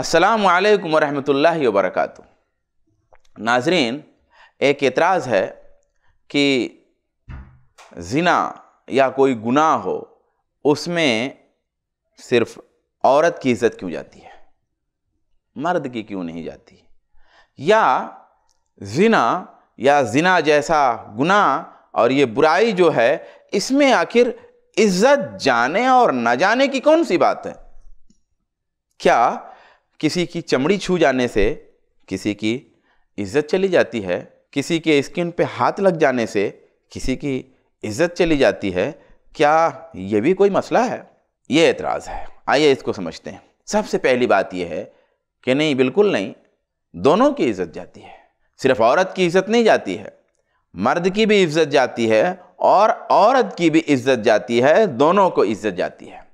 असलकम व बरकातहू नाजरीन एक एतराज़ है कि ज़िना या कोई गुनाह हो उसमें सिर्फ औरत की इज़्ज़त क्यों जाती है मर्द की क्यों नहीं जाती या ज़िना या ज़िना जैसा गुनाह और ये बुराई जो है इसमें आखिर इज़्ज़त जाने और न जाने की कौन सी बात है क्या किसी की चमड़ी छू जाने से किसी की इज्जत चली जाती है किसी के स्किन पे हाथ लग जाने से किसी की इज्जत चली जाती है क्या ये भी कोई मसला है ये एतराज़ है आइए इसको समझते हैं सबसे पहली बात यह है कि नहीं बिल्कुल नहीं दोनों की इज्जत जाती है सिर्फ औरत की इज्जत नहीं जाती है मर्द की भी इज्जत जाती है और औरत की भी इज्जत जाती है दोनों को इज्जत जाती है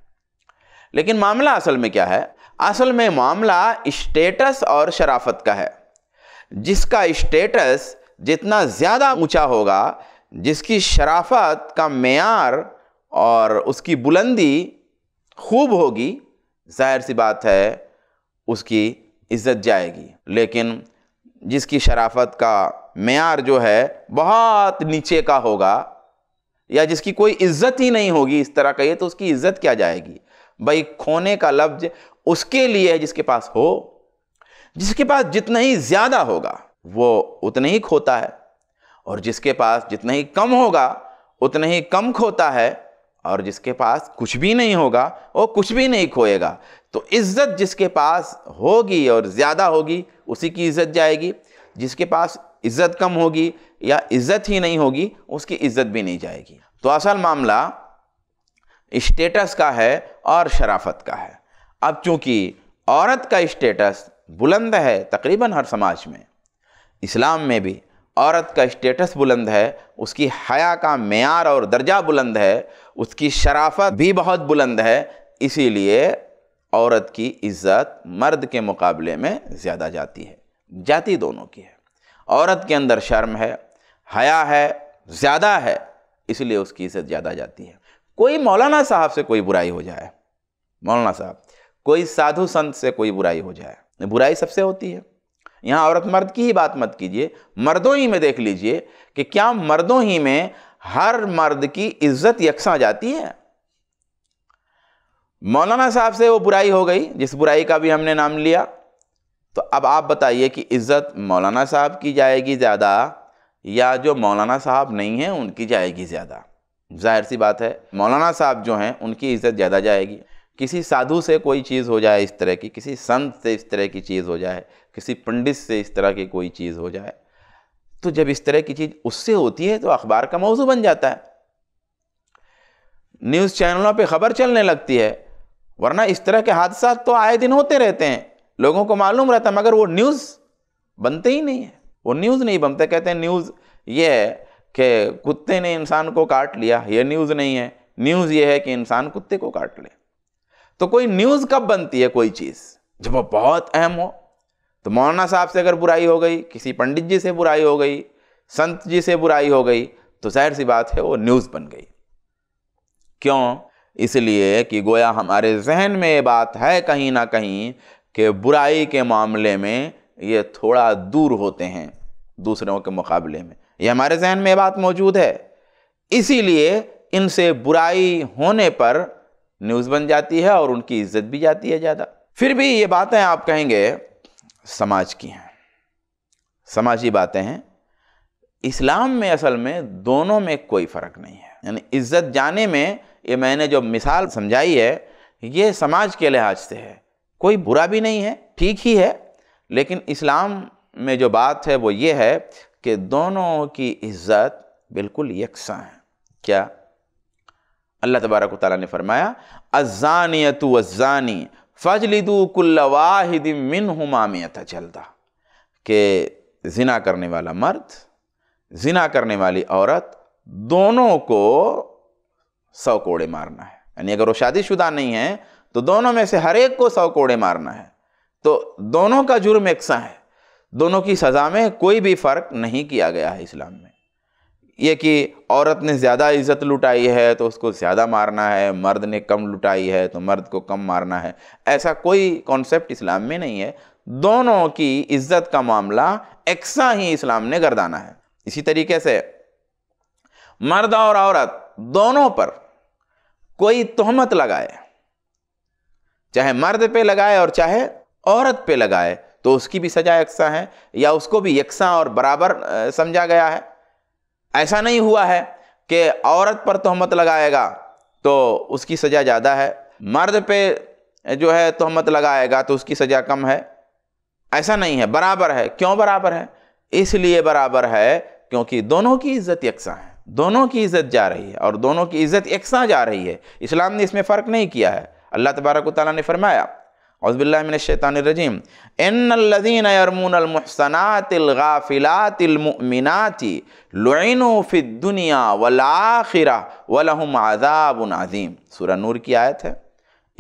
लेकिन मामला असल में क्या है असल में मामला स्टेटस और शराफत का है जिसका स्टेटस जितना ज़्यादा ऊंचा होगा जिसकी शराफत का मैार और उसकी बुलंदी खूब होगी जाहिर सी बात है उसकी इज्जत जाएगी लेकिन जिसकी शराफत का मैार जो है बहुत नीचे का होगा या जिसकी कोई इज्जत ही नहीं होगी इस तरह का ये तो उसकी इज्जत क्या जाएगी भाई खोने का लफ्ज उसके लिए है जिसके पास हो जिसके पास जितना ही ज़्यादा होगा वो उतना ही खोता है और जिसके पास जितना ही कम होगा उतना ही कम खोता है और जिसके पास कुछ भी नहीं होगा वो कुछ भी नहीं खोएगा तो इज्जत जिसके पास होगी और ज़्यादा होगी उसी की इज्जत जाएगी जिसके पास इज्जत कम होगी या इज्जत ही नहीं होगी उसकी इज्जत भी नहीं जाएगी तो असल मामला स्टेटस का है और शराफत का है अब चूँकि औरत का स्टेटस बुलंद है तकरीबन हर समाज में इस्लाम में भी औरत का स्टेटस बुलंद है उसकी हया का मैार और दर्जा बुलंद है उसकी शराफत भी बहुत बुलंद है इसीलिए औरत की इज्जत मर्द के मुकाबले में ज़्यादा जाती है जाति दोनों की है औरत के अंदर शर्म है हया है ज़्यादा है इसलिए उसकी इज्जत ज़्यादा जाती है कोई मौलाना साहब से कोई बुराई हो जाए मौलाना साहब कोई साधु संत से कोई बुराई हो जाए बुराई सबसे होती है यहाँ औरत मर्द की ही बात मत कीजिए मर्दों ही में देख लीजिए कि क्या मर्दों ही में हर मर्द की इज्जत यकसा जाती है मौलाना साहब से वो बुराई हो गई जिस बुराई का भी हमने नाम लिया तो अब आप बताइए कि इज्जत मौलाना साहब की जाएगी ज़्यादा या जो मौलाना साहब नहीं हैं उनकी जाएगी ज़्यादा जाहिर सी बात है मौलाना साहब जो हैं उनकी इज्जत ज़्यादा जाएगी किसी साधु से कोई चीज़ हो जाए इस तरह की किसी संत से इस तरह की चीज़ हो जाए किसी पंडित से इस तरह की कोई चीज़ हो जाए तो जब इस तरह की चीज़ उससे होती है तो अखबार का मौजू बन जाता है न्यूज़ चैनलों पे खबर चलने लगती है वरना इस तरह के हादसा तो आए दिन होते रहते हैं लोगों को मालूम रहता है मगर वो न्यूज़ बनते ही नहीं है वो न्यूज़ नहीं बनते कहते हैं न्यूज़ ये है कि कुत्ते ने इंसान को काट लिया ये न्यूज़ नहीं है न्यूज़ ये है कि इंसान कुत्ते को काट ले तो कोई न्यूज़ कब बनती है कोई चीज़ जब वो बहुत अहम हो तो मौलाना साहब से अगर बुराई हो गई किसी पंडित जी से बुराई हो गई संत जी से बुराई हो गई तो जाहिर सी बात है वो न्यूज़ बन गई क्यों इसलिए कि गोया हमारे जहन में ये बात है कहीं ना कहीं कि बुराई के मामले में ये थोड़ा दूर होते हैं दूसरों के मुकाबले में ये हमारे जहन में ये बात मौजूद है इसीलिए इनसे बुराई होने पर न्यूज़ बन जाती है और उनकी इज्जत भी जाती है ज़्यादा फिर भी ये बातें आप कहेंगे समाज की हैं समाजी बातें हैं इस्लाम में असल में दोनों में कोई फ़र्क नहीं है यानी इज्जत जाने में ये मैंने जो मिसाल समझाई है ये समाज के लिहाज से है कोई बुरा भी नहीं है ठीक ही है लेकिन इस्लाम में जो बात है वो ये है कि दोनों की इज्जत बिल्कुल यकसा है क्या अल्लाह तबारक ताली ने फरमाया अजानियतु वज़ानी फजलिदू कुल्लवाहिद मिन हमामियत जल्दा के जिना करने वाला मर्द जिना करने वाली औरत दोनों को सौ कोड़े मारना है यानी अगर वो शादीशुदा नहीं है तो दोनों में से हर एक को सौ कोड़े मारना है तो दोनों का जुर्म एक सा है दोनों की सज़ा में कोई भी फ़र्क नहीं किया गया है इस्लाम में ये कि औरत ने ज़्यादा इज़्ज़त लुटाई है तो उसको ज़्यादा मारना है मर्द ने कम लुटाई है तो मर्द को कम मारना है ऐसा कोई कॉन्सेप्ट इस्लाम में नहीं है दोनों की इज्जत का मामला एक्सा ही इस्लाम ने गर्दाना है इसी तरीके से मर्द और औरत दोनों पर कोई तोहमत लगाए चाहे मर्द पे लगाए और चाहे औरत पे लगाए तो उसकी भी सजा यकसा है या उसको भी यकसा और बराबर समझा गया है ऐसा नहीं हुआ है कि औरत पर तहमत लगाएगा तो उसकी सज़ा ज़्यादा है मर्द पे जो है तहमत लगाएगा तो उसकी सज़ा कम है ऐसा नहीं है बराबर है क्यों बराबर है इसलिए बराबर है क्योंकि दोनों की इज्जत यकसा है दोनों की इज्जत जा रही है और दोनों की इज्जत यकसा जा रही है इस्लाम ने इसमें फ़र्क नहीं किया है अल्लाह तबारक ताली ने फरमाया أعوذ بالله من الشيطان الرجيم إن الذين يرمون المحسنات الغافلات المؤمنات لعنوا في الدنيا والآخرة ولهم عذاب عظيم سورة نور کی آیت ہے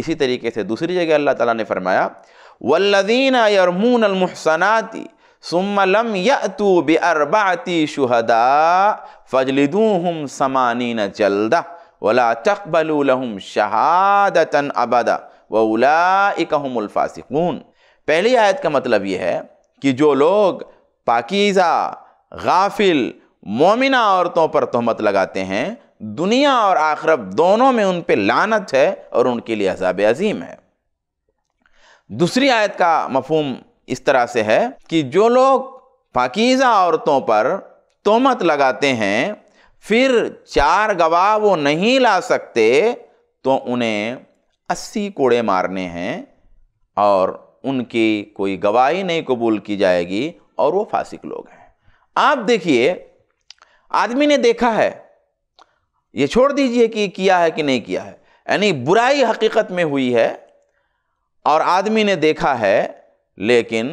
اسی طریقے سے دوسری جگہ اللہ تعالیٰ نے فرمایا والذين يرمون المحسنات ثم لم يأتوا بأربعة شهداء فاجلدوهم ثمانين جلدة ولا تقبلوا لهم شهادة أبداً व उलाकमल पहली आयत का मतलब ये है कि जो लोग पाकिज़ा गाफिल मोमिना औरतों पर तहमत लगाते हैं दुनिया और आखरब दोनों में उन पर लानत है और उनके लिए अजाब अजीम है दूसरी आयत का मफहम इस तरह से है कि जो लोग पाकिज़ा औरतों पर तोहमत लगाते हैं फिर चार गवाह वो नहीं ला सकते तो उन्हें अस्सी कोड़े मारने हैं और उनकी कोई गवाही नहीं कबूल की जाएगी और वो फासिक लोग हैं आप देखिए आदमी ने देखा है ये छोड़ दीजिए कि किया है कि नहीं किया है यानी बुराई हकीकत में हुई है और आदमी ने देखा है लेकिन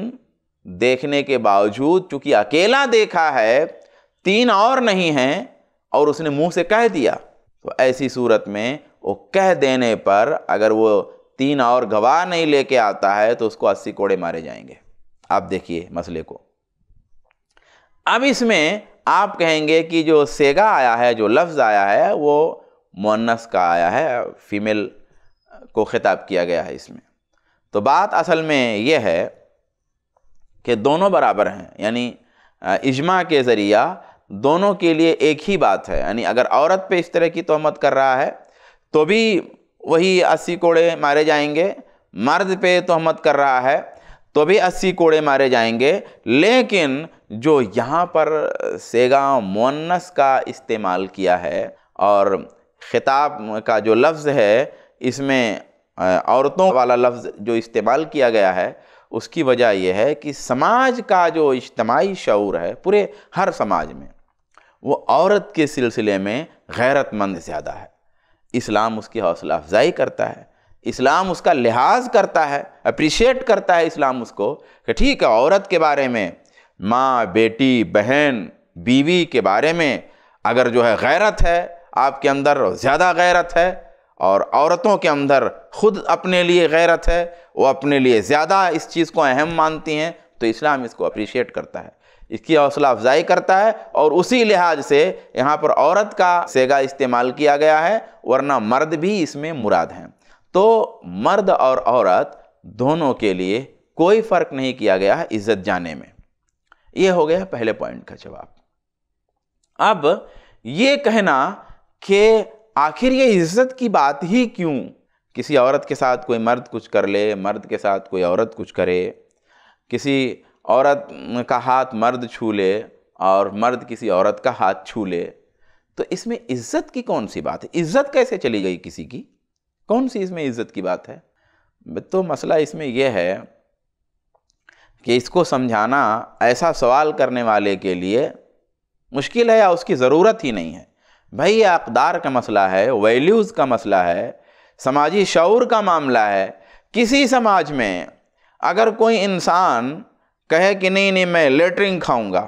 देखने के बावजूद चूंकि अकेला देखा है तीन और नहीं हैं और उसने मुंह से कह दिया तो ऐसी सूरत में वो कह देने पर अगर वो तीन और गवाह नहीं लेके आता है तो उसको अस्सी कोड़े मारे जाएंगे आप देखिए मसले को अब इसमें आप कहेंगे कि जो सेगा आया है जो लफ्ज़ आया है वो मुन्नस का आया है फीमेल को ख़िताब किया गया है इसमें तो बात असल में यह है कि दोनों बराबर हैं यानी इजमा के ज़रिया दोनों के लिए एक ही बात है यानी अगर औरत पे इस तरह की तोहमत कर रहा है तो भी वही अस्सी कोड़े मारे जाएंगे मर्द पे तोहमत कर रहा है तो भी अस्सी कोड़े मारे जाएंगे लेकिन जो यहाँ पर सेगा मुन्नस का इस्तेमाल किया है और ख़िताब का जो लफ्ज़ है इसमें औरतों वाला लफ्ज़ जो इस्तेमाल किया गया है उसकी वजह यह है कि समाज का जो इज्तमाही शूर है पूरे हर समाज में वो औरत के सिलसिले में गैरतमंद ज़्यादा है इस्लाम उसकी हौसला अफजाई करता है इस्लाम उसका लिहाज करता है अप्रिशिएट करता है इस्लाम उसको कि ठीक है औरत के बारे में माँ बेटी बहन बीवी के बारे में अगर जो है गैरत है आपके अंदर ज़्यादा गैरत है और औरतों के अंदर खुद अपने लिए गैरत है वो अपने लिए ज़्यादा इस चीज़ को अहम मानती हैं तो इस्लाम इसको अप्रिशिएट करता है इसकी हौसला अफजाई करता है और उसी लिहाज से यहाँ पर औरत का सेगा इस्तेमाल किया गया है वरना मर्द भी इसमें मुराद हैं तो मर्द और औरत दोनों के लिए कोई फ़र्क नहीं किया गया है इज्जत जाने में ये हो गया पहले पॉइंट का जवाब अब ये कहना कि आखिर ये इज्जत की बात ही क्यों किसी औरत के साथ कोई मर्द कुछ कर ले मर्द के साथ कोई औरत कुछ करे किसी औरत का हाथ मर्द छू ले और मर्द किसी औरत का हाथ छू ले तो इसमें इज्जत की कौन सी बात है इज्जत कैसे चली गई किसी की कौन सी इसमें इज्जत की बात है तो मसला इसमें यह है कि इसको समझाना ऐसा सवाल करने वाले के लिए मुश्किल है या उसकी ज़रूरत ही नहीं है भाई ये अकदार का मसला है वैल्यूज़ का मसला है समाजी शौर का मामला है किसी समाज में अगर कोई इंसान कहे कि नहीं नहीं मैं लेटरिन खाऊंगा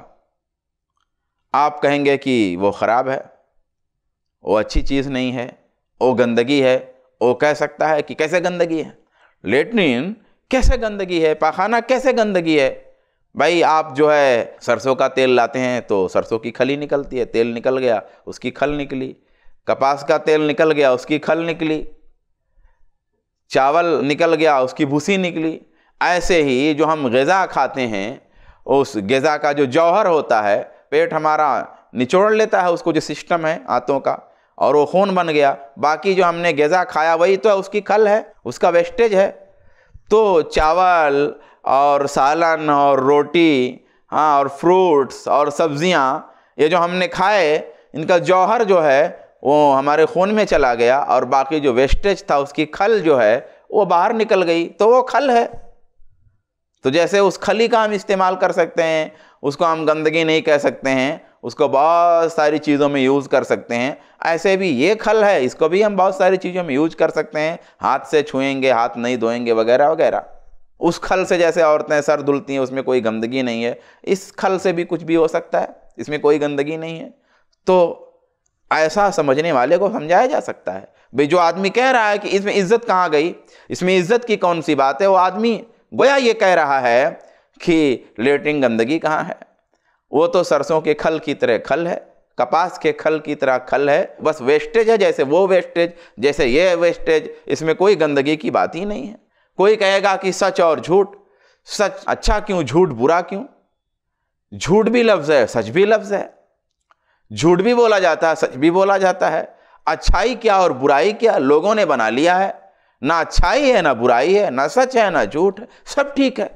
आप कहेंगे कि वो ख़राब है वो अच्छी चीज़ नहीं है वो गंदगी है वो कह सकता है कि कैसे गंदगी है लेटरिन कैसे गंदगी है पाखाना कैसे गंदगी है भाई आप जो है सरसों का तेल लाते हैं तो सरसों की खली निकलती है तेल निकल गया उसकी खल निकली कपास का तेल निकल गया उसकी खल निकली चावल निकल गया उसकी भूसी निकली ऐसे ही जो हम गज़ा खाते हैं उस गज़ा का जो जौहर होता है पेट हमारा निचोड़ लेता है उसको जो सिस्टम है आंतों का और वो खून बन गया बाकी जो हमने गज़ा खाया वही तो उसकी खल है उसका वेस्टेज है तो चावल और सालन और रोटी हाँ और फ्रूट्स और सब्ज़ियाँ ये जो हमने खाए इनका जौहर जो है वो हमारे खून में चला गया और बाकी जो वेस्टेज था उसकी खल जो है वो बाहर निकल गई तो वो खल है तो जैसे उस खली का हम इस्तेमाल कर सकते हैं उसको हम गंदगी नहीं कह सकते हैं उसको बहुत सारी चीज़ों में यूज़ कर सकते हैं ऐसे भी ये खल है इसको भी हम बहुत सारी चीज़ों में यूज कर सकते हैं हाथ से छुएंगे हाथ नहीं धोएंगे वगैरह वगैरह उस खल से जैसे औरतें सर धुलती हैं उसमें कोई गंदगी नहीं है इस खल से भी कुछ भी हो सकता है इसमें कोई गंदगी नहीं है तो ऐसा समझने वाले को समझाया जा सकता है भाई जो आदमी कह रहा है कि इसमें इज्जत कहाँ गई इसमें इज्जत की कौन सी बात है वो आदमी गोया ये कह रहा है कि लेटरिन गंदगी कहाँ है वो तो सरसों के खल की तरह खल है कपास के खल की तरह खल है बस वेस्टेज है जैसे वो वेस्टेज जैसे ये वेस्टेज इसमें कोई गंदगी की बात ही नहीं है कोई कहेगा कि सच और झूठ सच अच्छा क्यों झूठ बुरा क्यों झूठ भी लफ्ज़ है सच भी लफ्ज़ है झूठ भी बोला जाता है सच भी बोला जाता है अच्छाई क्या और बुराई क्या लोगों ने बना लिया है ना अच्छाई है ना बुराई है ना सच है ना झूठ है सब ठीक है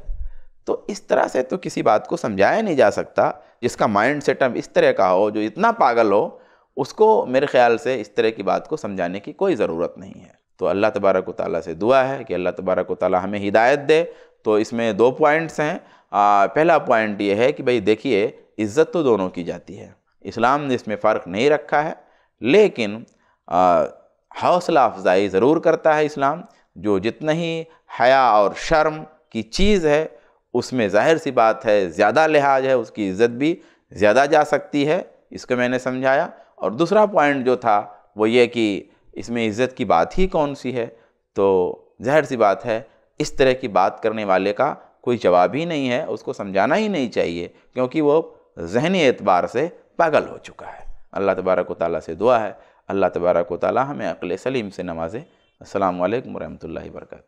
तो इस तरह से तो किसी बात को समझाया नहीं जा सकता जिसका माइंड सेट इस तरह का हो जो इतना पागल हो उसको मेरे ख्याल से इस तरह की बात को समझाने की कोई ज़रूरत नहीं है तो अल्लाह तबारक ताली से दुआ है कि अल्लाह तबारक ताली हमें हिदायत दे तो इसमें दो पॉइंट्स हैं आ, पहला पॉइंट ये है कि भाई देखिए इज़्ज़त तो दोनों की जाती है इस्लाम ने इसमें फ़र्क नहीं रखा है लेकिन आ, हौसला अफजाई ज़रूर करता है इस्लाम जो जितना ही हया और शर्म की चीज़ है उसमें जाहिर सी बात है ज़्यादा लिहाज है उसकी इज़्ज़त भी ज़्यादा जा सकती है इसको मैंने समझाया और दूसरा पॉइंट जो था वो ये कि इसमें इज़्ज़त की बात ही कौन सी है तो जाहिर सी बात है इस तरह की बात करने वाले का कोई जवाब ही नहीं है उसको समझाना ही नहीं चाहिए क्योंकि वो जहनी एतबार से पागल हो चुका है अल्लाह तबारक वाली से दुआ है अल्लाह तबारक वाली हमें अक्ल सलीम से नवाजे असल वरम्ह वर्का